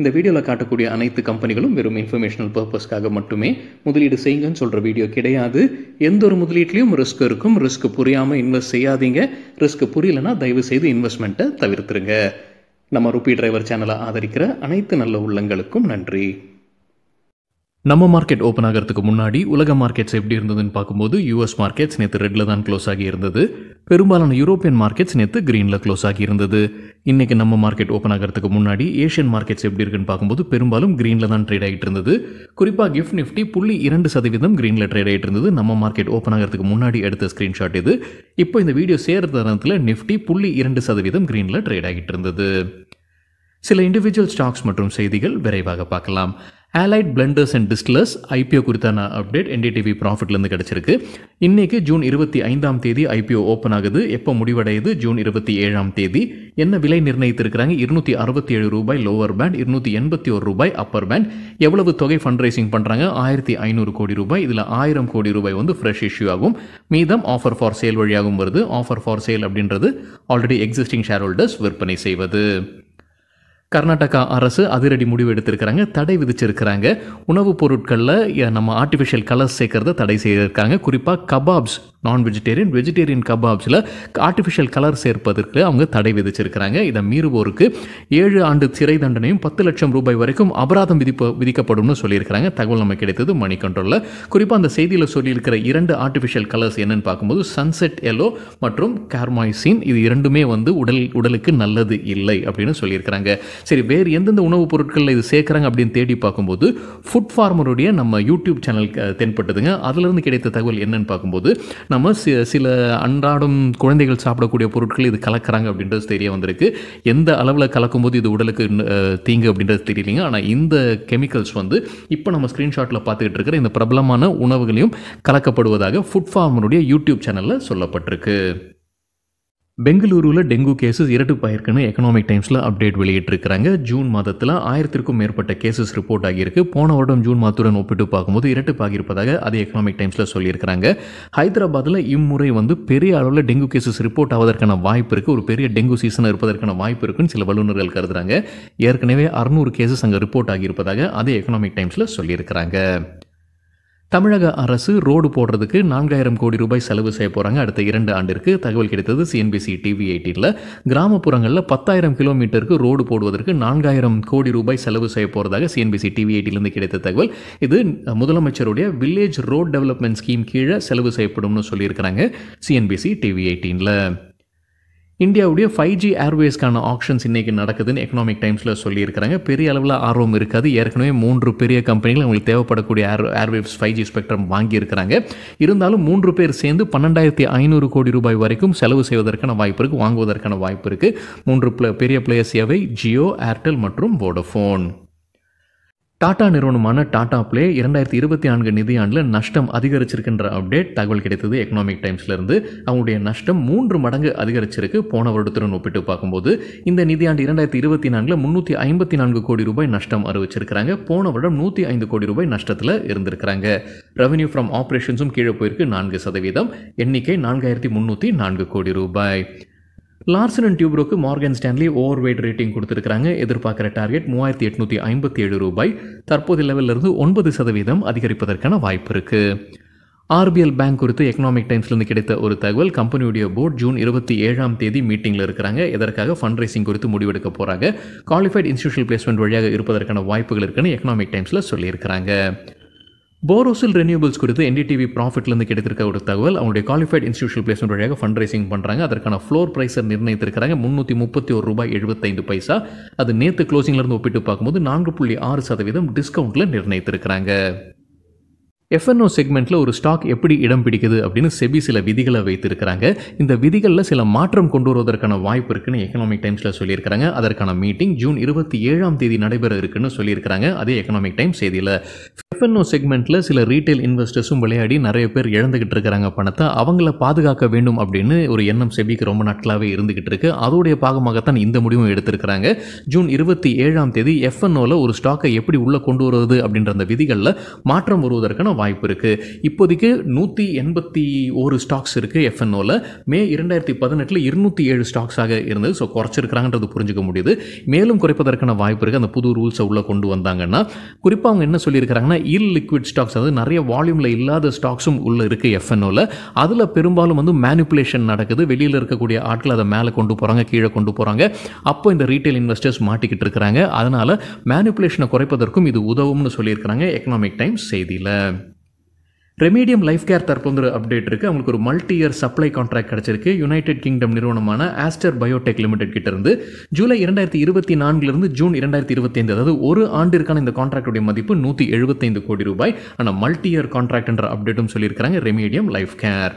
இந்த வீடியோவில் காட்டக்கூடிய அனைத்து கம்பெனிகளும் வெறும் இன்ஃபர்மேஷனல் பர்பஸ்க்காக மட்டுமே முதலீடு செய்யுங்கன்னு சொல்கிற வீடியோ கிடையாது எந்த ஒரு முதலீட்லையும் ரிஸ்க் இருக்கும் ரிஸ்க் புரியாமல் இன்வெஸ்ட் செய்யாதீங்க ரிஸ்க் புரியலன்னா தயவு செய்து இன்வெஸ்ட்மெண்ட்டை தவிர்த்துருங்க நம்ம ரூபி டிரைவர் சேனலை ஆதரிக்கிற அனைத்து நல்ல உள்ளங்களுக்கும் நன்றி நம்ம மார்க்கெட் ஓப்பன் ஆகிறதுக்கு முன்னாடி உலக மார்க்கெட்ஸ் எப்படி இருந்ததுன்னு பார்க்கும்போது யூஎஸ் மார்க்கெட்ஸ் நேற்று ரெட்டில் தான் க்ளோஸ் ஆகி இருந்தது பெரும்பாலான யூரோப்பியன் மார்க்கெட்ஸ் நேற்று க்ரீனில் க்ளோஸ் ஆகியிருந்தது இன்றைக்கி நம்ம மார்க்கெட் ஓப்பன் ஆகிறதுக்கு முன்னாடி ஏஷியன் மார்க்கெட்ஸ் எப்படி இருக்குன்னு பார்க்கும்போது பெரும்பாலும் க்ரீனில் தான் ட்ரேட் ஆகிட்டு இருந்தது குறிப்பாக கிஃப்ட் நிஃப்டி புள்ளி இரண்டு சதவீதம் க்ரீனில் ட்ரேட் ஆகிட்டு இருந்தது நம்ம மார்க்கெட் ஓப்பன் ஆகிறதுக்கு முன்னாடி எடுத்த ஸ்க்ரீன்ஷாட் இது இப்போ இந்த வீடியோ சேர்கிற தருணத்தில் நிஃப்டி புள்ளி இரண்டு சதவீதம் க்ரீனில் ட்ரேட் ஆகிட்டு இருந்தது சில இண்டிவிஜுவல் ஸ்டாக்ஸ் மற்றும் செய்திகள் விரைவாக பார்க்கலாம் Allied Blenders and Distillers IPO குறித்தான அப்டேட் என்டிடிவி ப்ராஃபிட்லேருந்து கிடச்சிருக்கு இன்றைக்கி ஜூன் இருபத்தி ஐந்தாம் தேதி ஐபிஓ ஓப்பன் ஆகுது எப்போ முடிவடையுது ஜூன் இருபத்தி ஏழாம் தேதி என்ன விலை நிர்ணயித்திருக்கிறாங்க இருநூற்றி அறுபத்தி ஏழு ரூபாய் லோவர் பேண்ட் இருநூற்றி எண்பத்தி ஒரு ரூபாய் அப்பர் பேண்ட் எவ்வளவு தொகை ஃபண்ட் ரைசிங் பண்ணுறாங்க ஆயிரத்தி ஐநூறு கோடி ரூபாய் இதில் ஆயிரம் கோடி ரூபாய் வந்து ஃப்ரெஷ் இஷ்யூ ஆகும் மீதம் ஆஃபர் ஃபார் சேல் வழியாகவும் வருது ஆஃபர் ஃபார் சேல் அப்படின்றது ஆல்ரெடி எக்ஸிஸ்டிங் ஷேர் ஹோல்டர்ஸ் விற்பனை செய்வது கர்நாடகா அரசு அதிரடி முடிவு எடுத்திருக்கிறாங்க தடை விதிச்சிருக்கிறாங்க உணவுப் பொருட்களில் நம்ம ஆர்டிஃபிஷியல் கலர்ஸ் சேர்க்கறத தடை செய்திருக்காங்க குறிப்பாக கபாப்ஸ் நான் வெஜிடேரியன் வெஜிடேரியன் கபாப்ஸில் ஆர்டிஃபிஷியல் கலர் சேர்ப்பதற்கு அவங்க தடை விதிச்சிருக்கிறாங்க இதை மீறுவோருக்கு ஏழு ஆண்டு சிறை தண்டனையும் பத்து லட்சம் ரூபாய் வரைக்கும் அபராதம் விதிப்பு விதிக்கப்படும்னு சொல்லியிருக்கிறாங்க தகவல் நம்ம கிடைத்தது மணி கண்ட்ரோலில் குறிப்பாக அந்த செய்தியில் சொல்லியிருக்கிற இரண்டு ஆர்டிஃபிஷியல் கலர்ஸ் என்னன்னு பார்க்கும்போது சன்செட் எல்லோ மற்றும் கார்மாய்சின் இது இரண்டுமே வந்து உடல் உடலுக்கு நல்லது இல்லை அப்படின்னு சொல்லியிருக்கிறாங்க சரி வேறு எந்தெந்த உணவுப் பொருட்களில் இது சேர்க்குறாங்க அப்படின்னு தேடி பார்க்கும்போது ஃபுட் ஃபார்மருடைய நம்ம யூடியூப் சேனல் தென்பட்டதுங்க அதிலிருந்து கிடைத்த தகவல் என்னன்னு பார்க்கும்போது நம்ம சில அன்றாடம் குழந்தைகள் சாப்பிடக்கூடிய பொருட்கள் இது கலக்கிறாங்க அப்படின்றது தெரிய வந்திருக்கு எந்த அளவில் கலக்கும்போது இது உடலுக்கு தீங்கு அப்படின்றது தெரியலைங்க ஆனால் இந்த கெமிக்கல்ஸ் வந்து இப்போ நம்ம ஸ்க்ரீன்ஷாட்டில் பார்த்துக்கிட்டு இருக்கிற இந்த பிரபலமான உணவுகளையும் கலக்கப்படுவதாக ஃபுட் ஃபார்மருடைய யூடியூப் சேனலில் சொல்லப்பட்டிருக்கு பெங்களூருவில் டெங்கு கேசஸ் இரட்டுப்பாயிருக்குன்னு எக்கனாமிக் டைம்ஸில் அப்டேட் வெளியிட்டிருக்கிறாங்க ஜூன் மாதத்தில் ஆயிரத்திற்கும் மேற்பட்ட கேசஸ் ரிப்போர்ட் ஆகியிருக்கு போன வருடம் ஜூன் மாதத்துடன் ஒப்பிட்டு பார்க்கும்போது பாகியிருப்பதாக அது எக்கனாமிக் டைம்ஸில் சொல்லியிருக்கிறாங்க ஹைதராபாத்தில் இம்முறை வந்து பெரிய அளவில் டெங்கு கேசஸ் ரிப்போர்ட் ஆவதற்கான வாய்ப்பு இருக்குது ஒரு பெரிய டெங்கு சீசன் இருப்பதற்கான வாய்ப்பு இருக்குன்னு சில வல்லுநர்கள் கருதுகிறாங்க ஏற்கனவே அறுநூறு கேசஸ் அங்கே ரிப்போர்ட் ஆகியிருப்பதாக அதே எக்கனாமிக் டைம்ஸில் சொல்லியிருக்கிறாங்க தமிழக அரசு ரோடு போடுறதுக்கு நான்காயிரம் கோடி ரூபாய் செலவு செய்ய போகிறாங்க அடுத்த இரண்டு ஆண்டிற்கு தகவல் கிடைத்தது சிஎன்பிசி டிவி எயிட்டீனில் கிராமப்புறங்களில் பத்தாயிரம் கிலோமீட்டருக்கு ரோடு போடுவதற்கு நான்காயிரம் கோடி ரூபாய் செலவு செய்ய போகிறதாக சிஎன்பிசி டிவி எயிட்டிலிருந்து கிடைத்த தகவல் இது முதலமைச்சருடைய வில்லேஜ் ரோட் டெவலப்மெண்ட் ஸ்கீம் கீழே செலவு செய்யப்படும்னு சொல்லியிருக்கிறாங்க சிஎன்பிசி டிவி எயிட்டீனில் இந்தியாவுடைய ஃபைவ் ஜி ஏர்வேஸ்க்கான ஆப்ஷன்ஸ் இன்றைக்கி நடக்குதுன்னு எக்கனாமிக் டைம்ஸில் சொல்லியிருக்கிறாங்க பெரிய அளவில் ஆர்வம் இருக்காது ஏற்கனவே மூன்று பெரிய கம்பெனிகள் அவங்களுக்கு தேவைப்படக்கூடிய air airwaves five G spectrum வாங்கியிருக்கிறாங்க இருந்தாலும் மூன்று பேர் சேர்ந்து பன்னெண்டாயிரத்தி ஐநூறு கோடி ரூபாய் வரைக்கும் செலவு செய்வதற்கான வாய்ப்பு இருக்குது வாங்குவதற்கான வாய்ப்பு இருக்குது மூன்று பெரிய பிளேயர்ஸ் எவை ஜியோ ஏர்டெல் மற்றும் வோடஃபோன் டாடா நிறுவனமான டாடா பிளே இரண்டாயிரத்தி இருபத்தி நான்கு நிதியாண்டில் நஷ்டம் அதிகரிச்சிருக்கின்ற அப்டேட் தகவல் கிடைத்தது எக்கனாமிக் டைம்ஸ்லேருந்து அவங்களுடைய நஷ்டம் மூன்று மடங்கு அதிகரிச்சிருக்கு போன வருடத்துடன் ஒப்பிட்டு பார்க்கும்போது இந்த நிதியாண்டு இரண்டாயிரத்தி இருபத்தி நான்கில் முந்நூற்றி ஐம்பத்தி நான்கு கோடி ரூபாய் நஷ்டம் அறிவிச்சிருக்கிறாங்க போன வருடம் நூற்றி ஐந்து கோடி ரூபாய் நஷ்டத்தில் இருந்திருக்கிறாங்க ரெவன்யூ ஃப்ரம் ஆப்ரேஷன்ஸும் கீழே போயிருக்கு நான்கு சதவீதம் எண்ணிக்கை நான்காயிரத்தி முந்நூற்றி நான்கு கோடி ரூபாய் லார்சன் அண்ட் டியூப்ரோக்கு Morgan Stanley over weight rating கொடுத்துருக்காங்க எதிர்பார்க்குற டார்கெட் மூவாயிரத்தி எட்நூற்றி ஐம்பத்தி ஏழு ரூபாய் தற்போதைய லெவலிலிருந்து ஒன்பது சதவீதம் அதிகரிப்பதற்கான வாய்ப்பு இருக்குது ஆர்பிஎல் பேங்க் குறித்து எக்கனாமிக் டைம்ஸ்லேருந்து கிடைத்த ஒரு தகவல் கம்பெனியுடைய போர்ட் ஜூன் இருபத்தி ஏழாம் தேதி மீட்டிங்கில் இருக்கிறாங்க எதற்காக ஃபண்ட் ரைசிங் குறித்து முடிவெடுக்க போகிறாங்க குவாலிஃபைட் இன்ஸ்டியூஷன் பிளேஸ்மெண்ட் வழியாக இருப்பதற்கான வாய்ப்புகள் இருக்குன்னு எக்கனாமிக் டைம்ஸில் சொல்லியிருக்கிறாங்க போரோசில் ரெனியூபிள்ஸ் குறித்து என்டிடிவி ப்ராஃபிட்லேருந்து கிடைத்திருக்க ஒரு தகவல் அவங்களுடைய குவாலிஃபைட் இன்ஸ்டியூஷன் பிளேஸ்மெண்ட் வழியாக ஃபண்ட் ரைசிங் பண்ணுறாங்க அதற்கான ஃப்ளோர் ப்ரைஸை நிர்ணயித்திருக்கிறாங்க முந்நூற்றி முப்பத்தி ஒரு ரூபாய் எழுபத்தைந்து பைசா அது நேற்று க்ளோசிங்லேருந்து ஒப்பிட்டு பார்க்கும்போது நான்கு புள்ளி ஆறு சதவீதம் டிஸ்கவுண்ட்டில் நிர்ணயித்திருக்கிறாங்க எஃப்என்ஓ செக்மெண்ட்டில் ஒரு ஸ்டாக் எப்படி இடம் பிடிக்குது அப்படின்னு செபி சில விதிகளை வைத்திருக்கிறாங்க இந்த விதிகளில் சில மாற்றம் கொண்டு வருவதற்கான வாய்ப்பு இருக்குன்னு எக்கனாமிக் டைம்ஸில் சொல்லியிருக்கிறாங்க அதற்கான மீட்டிங் ஜூன் இருபத்தி ஏழாம் தேதி நடைபெற இருக்குன்னு சொல்லியிருக்கிறாங்க அதே எக்கனாமிக் டைம் செய்தியில் எஃப்என்ஓ செக்மெண்ட்டில் சில ரீட்டைல் இன்வெஸ்டர்ஸும் விளையாடி நிறைய பேர் இழந்துகிட்டு இருக்கிறாங்க பணத்தை அவங்கள பாதுகாக்க வேண்டும் அப்படின்னு ஒரு எண்ணம் செபிக்கு ரொம்ப நாட்களாகவே இருந்துகிட்டு இருக்கு அதோடைய பாகமாகத்தான் இந்த முடிவும் எடுத்திருக்கிறாங்க ஜூன் இருபத்தி ஏழாம் தேதி எஃப்என்ஓவில் ஒரு ஸ்டாக்கை எப்படி உள்ளே கொண்டு வருவது அப்படின்ற அந்த விதிகளில் மாற்றம் வருவதற்கான வாய்ப்பு இருக்குது இப்போதைக்கு நூற்றி எண்பத்தி ஒரு ஸ்டாக்ஸ் இருக்குது எஃப்என்ஓவில் மே இரண்டாயிரத்தி பதினெட்டில் இருநூற்றி ஏழு ஸ்டாக்ஸாக இருந்தது ஸோ குறைச்சிருக்கிறாங்கன்றது புரிஞ்சுக்க முடியுது மேலும் குறைப்பதற்கான வாய்ப்பு இருக்குது அந்த புது ரூல்ஸை உள்ளே கொண்டு வந்தாங்கன்னா குறிப்பாக அவங்க என்ன சொல்லியிருக்கிறாங்கன்னா இல் லிக்விட் ஸ்டாக்ஸ் அதாவது நிறைய வால்யூமில் இல்லாத ஸ்டாக்ஸும் உள்ளே இருக்குது எஃப்என்ஓவில் அதில் பெரும்பாலும் வந்து மேனிப்புலேஷன் நடக்குது வெளியில் இருக்கக்கூடிய ஆட்கள் அதை மேலே கொண்டு போகிறாங்க கீழே கொண்டு போகிறாங்க அப்போ இந்த ரீட்டைல் இன்வெஸ்டர்ஸ் மாட்டிக்கிட்டு இருக்கிறாங்க அதனால் மேனிப்புலேஷனை குறைப்பதற்கும் இது உதவும்னு சொல்லியிருக்கிறாங்க எக்கனாமிக் டைம்ஸ் செய்தியில் ரெமீடியம் லைஃப் கேர் தற்போது ஒரு அப்டேட் இருக்குது அவங்களுக்கு ஒரு மல்டி இயர் சப்ளை கான்ட்ராக்ட் கிடச்சிருக்கு யுனைடெட் கிங்டம் நிறுவனமான ஆஸ்டர் பயோடெக் லிமிடெட் கிட்டேருந்து ஜூலை இரண்டாயிரத்தி இருபத்தி நான்குலேருந்து ஜூன் இரண்டாயிரத்தி இருபத்தைந்து அதாவது ஒரு ஆண்டிற்கான இந்த கான்ட்ராக்டுடைய மதிப்பு நூற்றி எழுபத்தைந்து கோடி ரூபாய் ஆனால் மல்டி இயர் கான்ட்ராக்ட்ன்ற அப்டேட்டும் சொல்லியிருக்கிறாங்க ரெமீடியம் லைஃப் கேர்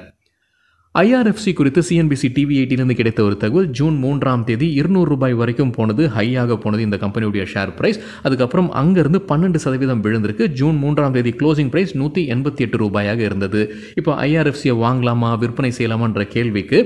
ஐஆர்எஃப்சி குறித்து சிஎன்பிசி டிவி எயிட்டிலிருந்து கிடைத்த ஒரு தகவல் ஜூன் மூன்றாம் தேதி இருநூறு ரூபாய் வரைக்கும் போனது ஹையாக போனது இந்த கம்பெனியுடைய ஷேர் ப்ரைஸ் அதுக்கப்புறம் அங்கேருந்து பன்னெண்டு சதவீதம் விழுந்திருக்கு ஜூன் மூன்றாம் தேதி க்ளோசிங் ப்ரைஸ் நூற்றி எண்பத்தி எட்டு ரூபாயாக இருந்தது இப்போ ஐஆர்எஃப்சியை வாங்கலாமா விற்பனை செய்யலாமான்ற கேள்விக்கு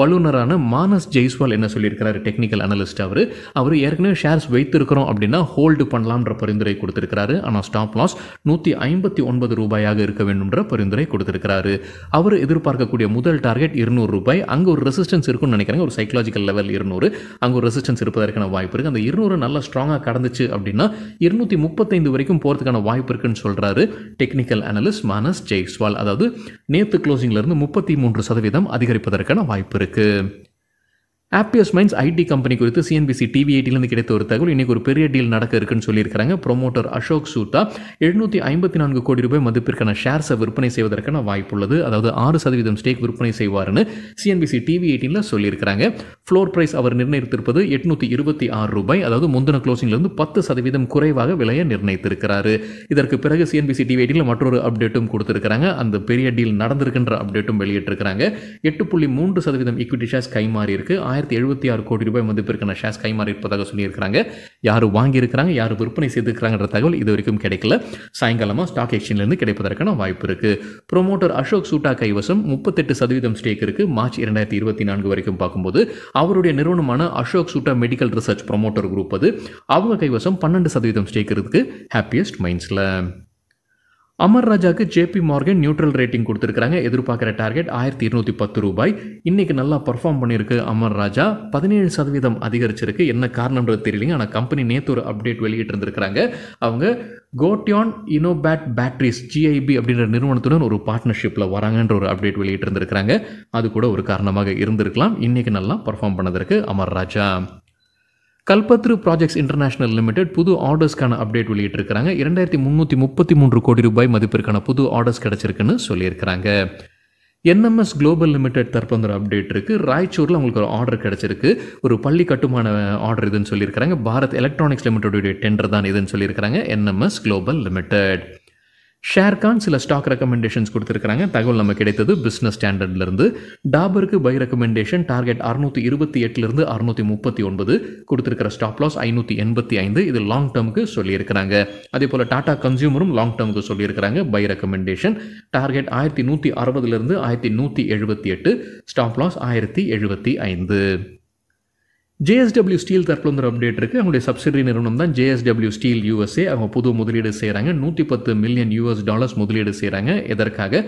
வல்லுநரான மானஸ் ஜெய்ஸ்வால் என்ன சொல்லியிருக்கிறாரு டெக்னிக்கல் அனலிஸ்ட் அவர் அவர் ஏற்கனவே ஷேர்ஸ் வைத்திருக்கிறோம் அப்படின்னா ஹோல்டு பண்ணலான்ற பரிந்துரை கொடுத்துருக்கிறாரு ஆனால் ஸ்டாப் லாஸ் நூற்றி ஐம்பத்தி ஒன்பது ரூபாயாக இருக்க வேண்டும்ன்ற பரிந்துரை கொடுத்துருக்கிறாரு அவர் எதிர்பார்க்கக்கூடிய முதல் டார்கெட் இருநூறு ரூபாய் அங்கே ஒரு ரெசிஸ்டன்ஸ் இருக்குன்னு நினைக்கிறாங்க ஒரு சைக்கலாஜிக்கல் லெவல் இருநூறு அங்கே ஒரு ரெசிஸ்டன்ஸ் இருப்பதற்கான வாய்ப்பு இருக்குது அந்த இருநூறு நல்லா ஸ்ட்ராங்காக கடந்துச்சு அப்படின்னா இருநூற்றி முப்பத்தைந்து வரைக்கும் போகிறதுக்கான வாய்ப்பு இருக்குன்னு சொல்கிறாரு டெக்னிக்கல் அனலிஸ்ட் மானஸ் ஜெய்ஸ்வால் அதாவது நேற்று க்ளோசிங்லேருந்து முப்பத்தி மூன்று சதவீதம் அதிகரிப்பதற்கான வாய்ப்பு இருக்குது 그그 ஆப்பியஸ் மைன்ஸ் ஐடி கம்பெனி குறித்து சிஎன்பிசி டிவி எயிட்டிலேருந்து கிடைத்த ஒரு தகவல் இன்றைக்கி ஒரு பெரிய டீல் நடக்க இருக்குன்னு சொல்லியிருக்காங்க ப்ரொமோட்டர் அசோக் சூத்தா எழுநூற்றி ஐம்பத்தி நான்கு கோடி ரூபாய் மதிப்பிற்கான ஷேர்ஸை விற்பனை செய்வதற்கான வாய்ப்புள்ளது அதாவது ஆறு சதவீதம் ஸ்டேக் விற்பனை செய்வார்னு சிஎன்பிசி டிவி எயிட்டீனில் சொல்லியிருக்காங்க ஃப்ளோர் ப்ரைஸ் அவர் நிர்ணயித்திருப்பது எட்நூற்றி இருபத்தி ஆறு ரூபாய் அதாவது முந்தின க்ளோசிங்லேருந்து பத்து சதவீதம் குறைவாக விலையை நிர்ணயித்திருக்கிறாரு இதற்கு பிறகு சிஎன்பிசி டிவி எயிட்டில் மற்றொரு அப்டேட்டும் கொடுத்துருக்காங்க அந்த பெரிய டீல் நடந்திருக்கின்ற அப்டேட்டும் வெளியிட்டிருக்கிறாங்க எட்டு புள்ளி மூன்று சதவீதம் ஈக்விட்டி ஷேர்ஸ் கைமாறி இருக்கு ஆயிரத்தி ரெண்டாயிரத்தி எழுபத்தி ஆறு கோடி ரூபாய் மதிப்பிற்கான ஷேர்ஸ் கைமாறி இருப்பதாக சொல்லியிருக்கிறாங்க யார் வாங்கியிருக்கிறாங்க யார் விற்பனை செய்திருக்கிறாங்கன்ற தகவல் இது வரைக்கும் கிடைக்கல சாயங்காலமாக ஸ்டாக் எக்ஸ்சேஞ்சிலிருந்து கிடைப்பதற்கான வாய்ப்பு இருக்குது ப்ரொமோட்டர் அசோக் சூட்டா கைவசம் முப்பத்தெட்டு சதவீதம் ஸ்டேக் இருக்குது மார்ச் இரண்டாயிரத்தி இருபத்தி நான்கு வரைக்கும் பார்க்கும்போது அவருடைய நிறுவனமான Ashok Soota medical research promoter group அது அவங்க கைவசம் பன்னெண்டு சதவீதம் ஸ்டேக் இருக்குது ஹாப்பியஸ்ட் மைண்ட்ஸில் அமர் ராஜாக்கு ஜேபி மார்கன் நியூட்ரல் ரேட்டிங் கொடுத்துருக்காங்க எதிர்பார்க்குற டார்கெட் ஆயிரத்தி இருநூற்றி பத்து ரூபாய் இன்றைக்கி நல்லா பர்ஃபார்ம் பண்ணியிருக்கு அமர் ராஜா பதினேழு சதவீதம் அதிகரிச்சிருக்கு என்ன காரணம்ன்றது தெரியலைங்க ஆனால் கம்பெனி நேற்று ஒரு அப்டேட் வெளியிட்டு இருந்திருக்கிறாங்க அவங்க கோட்யான் இனோபேட் பேட்ரிஸ் ஜிஐபி அப்படின்ற நிறுவனத்துடன் ஒரு பார்ட்னர்ஷிப்பில் வராங்கன்ற ஒரு அப்டேட் வெளியிட்டு இருந்திருக்கிறாங்க அது கூட ஒரு காரணமாக இருந்திருக்கலாம் இன்றைக்கி நல்லா பர்ஃபார்ம் பண்ணதற்கு Amar Raja Kalpataru Projects International Limited புது ஆர்டர்ஸ்க்கான அப்டேட் வெளியிட்டிருக்கிறாங்க இரண்டாயிரத்தி முந்நூற்றி முப்பத்தி மூன்று கோடி ரூபாய் மதிப்பிற்கான புது ஆர்டர்ஸ் கிடச்சிருக்குன்னு சொல்லியிருக்கிறாங்க என்எம்எஸ் குளோபல் லிமிடெட் தற்போது ஒரு அப்டேட் இருக்குது ராய்ச்சூரில் அவங்களுக்கு ஒரு ஆர்டர் கிடச்சிருக்கு ஒரு பள்ளி கட்டுமான ஆர்டர் இதுன்னு சொல்லியிருக்கிறாங்க பாரத் எலக்ட்ரானிக்ஸ் லிமிடெடுடைய டெண்டர் தான் இதுன்னு சொல்லியிருக்கிறாங்க என்எம்எஸ் குளோபல் லிமிடெட் ஷேர்கான் சில ஸ்டாக் ரெக்கமெண்டேஷன்ஸ் கொடுத்துருக்காங்க தகவல் நம்ம கிடைத்தது பிஸ்னஸ் ஸ்டாண்டர்ட்லேருந்து டாபருக்கு பை ரெக்கமெண்டேஷன் டார்கெட் அறுநூற்றி இருபத்தி எட்டுலேருந்து அறுநூற்றி முப்பத்தி ஒன்பது கொடுத்துருக்கிற ஸ்டாப் லாஸ் ஐநூற்றி எண்பத்தி ஐந்து இது லாங் டேர்முக்கு சொல்லியிருக்கிறாங்க அதே போல் டாடா கன்சியூமரும் லாங் டேர்முக்கு சொல்லியிருக்கிறாங்க பை ரெக்கமெண்டேஷன் டார்கெட் ஆயிரத்தி நூற்றி அறுபதுலேருந்து ஆயிரத்தி நூற்றி எழுபத்தி எட்டு ஸ்டாப் லாஸ் ஆயிரத்தி எழுபத்தி ஐந்து ஜேஎஸ்டபிள்யூ ஸ்டீல் தற்போது அப்டேட் இருக்குது அவங்களுடைய சப்சிடரி நிறுவனம் தான் ஜேஎஸ்டபிள்யூ ஸ்டீல் யூஎஸ்ஏ அவங்க புது முதலீடு செய்கிறாங்க நூற்றி பத்து மில்லியன் யூஎஸ் டாலர்ஸ் முதலீடு செய்கிறாங்க எதற்காக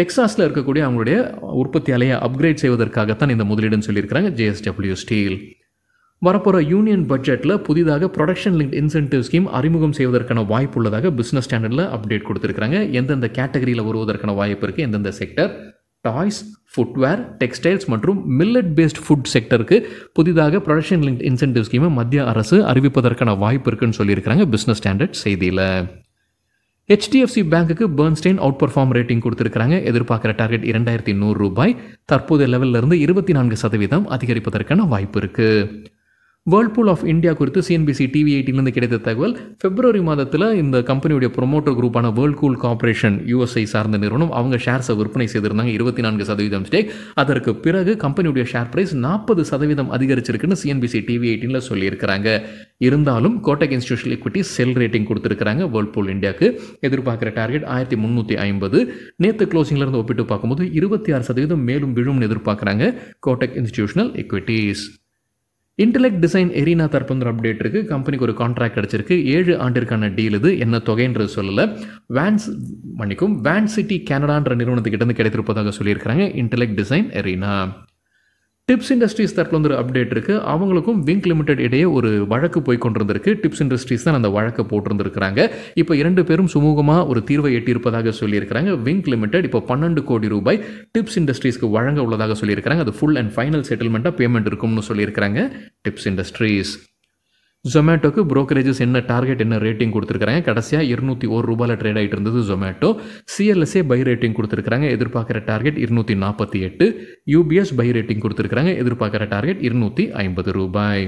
டெக்ஸாஸில் இருக்கக்கூடிய அவங்களுடைய உற்பத்தி அலையை அப்கிரேட் செய்வதற்காகத்தான் இந்த முதலீடுன்னு சொல்லியிருக்கிறாங்க ஜேஎஸ்டபிள்யூ ஸ்டீல் வரப்போகிற யூனியன் பட்ஜெட்டில் புதிதாக ப்ரொடக்ஷன் லிங்க் இன்சென்டிவ் ஸ்கீம் அறிமுகம் செய்வதற்கான வாய்ப்பு உள்ளதாக பிஸ்னஸ் ஸ்டாண்டர்டில் அப்டேட் கொடுத்துருக்காங்க எந்தெந்த கேட்டகரியில் வருவதற்கான வாய்ப்பு இருக்குது எந்தெந்த செக்டர் டாய்ஸ் ஃபுட்வேர் டெக்ஸ்டைல்ஸ் மற்றும் மில்லட் பேஸ்ட் ஃபுட் செக்டருக்கு புதிதாக ப்ரொடக்ஷன் லிங்க் இன்சென்டிவ் ஸ்கீமை மத்திய அரசு அறிவிப்பதற்கான வாய்ப்பு இருக்குன்னு சொல்லியிருக்கிறாங்க பிஸ்னஸ் ஸ்டாண்டர்ட் செய்தியில் ஹெச்டிஎஃப்சி பேங்க்குக்கு பேர்ன்ஸ்டைன் அவுட் பர்ஃபார்ம் ரேட்டிங் கொடுத்துருக்காங்க எதிர்பார்க்குற டார்கெட் இரண்டாயிரத்தி நூறு ரூபாய் தற்போதைய லெவலில் இருந்து இருபத்தி நான்கு சதவீதம் அதிகரிப்பதற்கான வாய்ப்பு இருக்குது வேர்ல்பூல் ஆஃப் இந்தியா குறித்து சிஎன்பிசி டிவி எயிட்டிலேருந்து கிடைத்த தகவல் பிப்ரவரி மாதத்தில் இந்த கம்பெனியுடைய ப்ரொமோட்டர் குரூப்பான வேர்ல்பூல் கார்பரேஷன் யூஎஸ்ஐ சார்ந்த நிறுவனம் அவங்க ஷேர்ஸை விற்பனை செய்திருந்தாங்க இருபத்தி நான்கு சதவீதம் ஸ்டேக் அதற்கு பிறகு கம்பெனியுடைய ஷேர் பிரைஸ் நாற்பது சதவீதம் அதிகரிச்சிருக்குன்னு சிஎன்பிசி டிவி எயிட்டீனில் சொல்லியிருக்கிறாங்க இருந்தாலும் Kotak institutional equity sell rating கொடுத்துருக்காங்க வேர்ல்பூல் இந்தியாவுக்கு எதிர்பார்க்குற டார்கெட் ஆயிரத்தி முந்நூற்றி ஐம்பது நேற்று க்ளோசிங்லேருந்து ஒப்பிட்டு பார்க்கும்போது இருபத்தி ஆறு சதவீதம் மேலும் விழும்னு எதிர்பார்க்குறாங்க Kotak institutional equities Intellect Design Arena தற்போது அப்டேட் இருக்குது கம்பெனிக்கு ஒரு கான்ட்ராக்ட் கிடச்சிருக்கு ஏழு ஆண்டிற்கான டீல் இது என்ன தொகைன்றது சொல்லலை வேன்ஸ் மன்னிக்கும் வேன் சிட்டி கனடான்ற நிறுவனத்துக்கிட்டேருந்து கிடைத்திருப்பதாக சொல்லியிருக்கிறாங்க Intellect Design Arena Tips Industries தரப்பில் வந்து ஒரு அப்டேட் இருக்குது அவங்களுக்கும் விங்க் லிமிடெட் இடையே ஒரு வழக்கு போய் கொண்டிருந்திருக்கு டிப்ஸ் இண்டஸ்ட்ரீஸ் தான் அந்த வழக்கை போட்டிருந்திருக்கிறாங்க இப்போ இரண்டு பேரும் சுமூகமாக ஒரு தீர்வை எட்டியிருப்பதாக சொல்லியிருக்கிறாங்க விங்க் லிமிடெட் இப்போ பன்னெண்டு கோடி ரூபாய் டிப்ஸ் இண்டஸ்ட்ரீஸ்க்கு வழங்க உள்ளதாக சொல்லியிருக்கிறாங்க அது ஃபுல் அண்ட் ஃபைனல் செட்டில்மெண்ட்டாக பேமெண்ட் இருக்கும்னு சொல்லியிருக்கிறாங்க டிப்ஸ் இண்டஸ்ட்ரீஸ் ஜொமேட்டோக்கு ப்ரோக்கரேஜஸ் என்ன டார்கெட் என்ன ரேட்டிங் கொடுத்துருக்காங்க கடைசியாக இருநூற்றி ஒரு ரூபாயில் ட்ரேட் ஆகிட்டு இருந்தது ஜொமேட்டோ சிஎல்எஸ்ஏ பை ரேட்டிங் கொடுத்துருக்காங்க எதிர்பார்க்குற டார்கெட் இருநூற்றி நாற்பத்தி எட்டு யூபிஎஸ் பை ரேட்டிங் கொடுத்துருக்காங்க எதிர்பார்க்குற டார்கெட் இருநூற்றி ஐம்பது ரூபாய்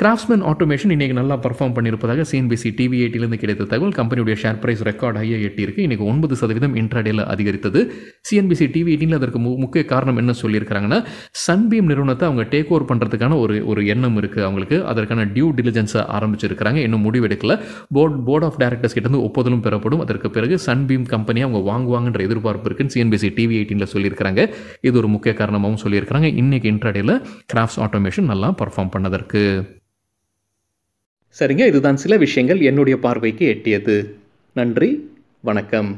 கிராஃப்ட்ஸ்மேன் ஆட்டோமேஷன் இன்றைக்கி நல்லா பர்ஃபார்ம் பண்ணியிருப்பதாக சிஎன்பிசி டிவி எயிட்டிலிருந்து கிடைத்த தகவல் கம்பெனியுடைய ஷேர் பிரைஸ் ரெக்கார்ட் ஹையை எட்டியிருக்கு இன்றைக்கி ஒன்பது சதவீதம் இன்ட்ராடேல அதிகரித்தது சிஎன்பிசி டிவி எயிட்டியில் அதற்கு முக்கிய காரணம் என்ன சொல்லியிருக்கிறாங்கன்னா சன்பீம் நிறுவனத்தை அவங்க டேக் ஓவர் பண்ணுறதுக்கான ஒரு ஒரு எண்ணம் இருக்குது அவங்களுக்கு அதற்கான டியூ டிலிஜென்ஸை ஆரம்பிச்சிருக்கிறாங்க இன்னும் முடிவெடுக்கல போர்ட் போர்ட் ஆஃப் டேரக்டர்ஸ் கிட்டேருந்து ஒப்புதலும் பெறப்படும் அதற்கு பிறகு சன்பீம் கம்பெனியை அவங்க வாங்குவாங்கன்ற எதிர்பார்ப்பு இருக்குன்னு சிஎன்பிசி டிவி எயிட்டீனில் சொல்லியிருக்கிறாங்க இது ஒரு முக்கிய காரணமாகவும் சொல்லியிருக்கிறாங்க இன்றைக்கி இன்ட்ராடேல கிராஃப்ட்ஸ் ஆட்டோமேஷன் நல்லா பர்ஃபார்ம் பண்ணதற்கு சரிங்க இதுதான் சில விஷயங்கள் என்னுடைய பார்வைக்கு எட்டியது நன்றி வணக்கம்